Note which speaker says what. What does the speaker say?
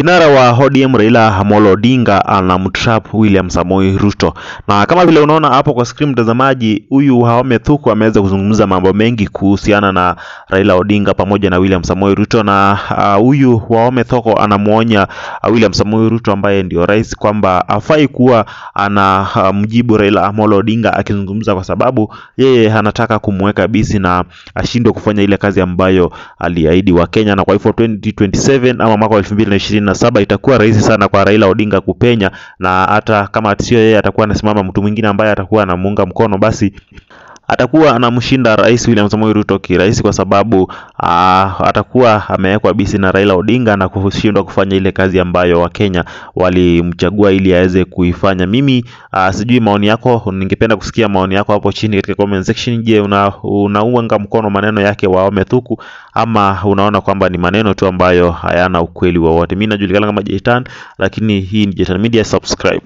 Speaker 1: Kinara wa ODM Raila Amolo Odinga anamtrap William Samoei Ruto, na kama vile unaona hapo kwa screen, mtazamaji, huyu Haome Thuku ameweza kuzungumza mambo mengi kuhusiana na Raila Odinga pamoja na William Samoei Ruto, na ah, huyu uh, Haome Thuku anamwonya uh, William Samoei Ruto ambaye ndio rais kwamba afai kuwa ana uh, mjibu Raila Amolo Odinga akizungumza, kwa sababu yeye anataka kumweka bisi na ashindwe kufanya ile kazi ambayo aliahidi wa Kenya, na kwa hivyo 2027 ama mwaka 2020 na saba itakuwa rahisi sana kwa Raila Odinga kupenya, na hata kama sio yeye atakuwa anasimama mtu mwingine ambaye atakuwa anamuunga mkono, basi atakuwa anamshinda Rais William Samoei Ruto kirahisi, kwa sababu uh, atakuwa amewekwa bisi na Raila Odinga na kushindwa kufanya ile kazi ambayo Wakenya walimchagua ili aweze kuifanya. Mimi uh, sijui maoni yako, ningependa kusikia maoni yako hapo chini katika comment section. Je, unaunga una, mkono maneno yake wa Thuku ama unaona kwamba ni maneno tu ambayo hayana ukweli wowote? Mimi najulikana kama Jaytan, lakini hii ni Jaytan Media. Subscribe.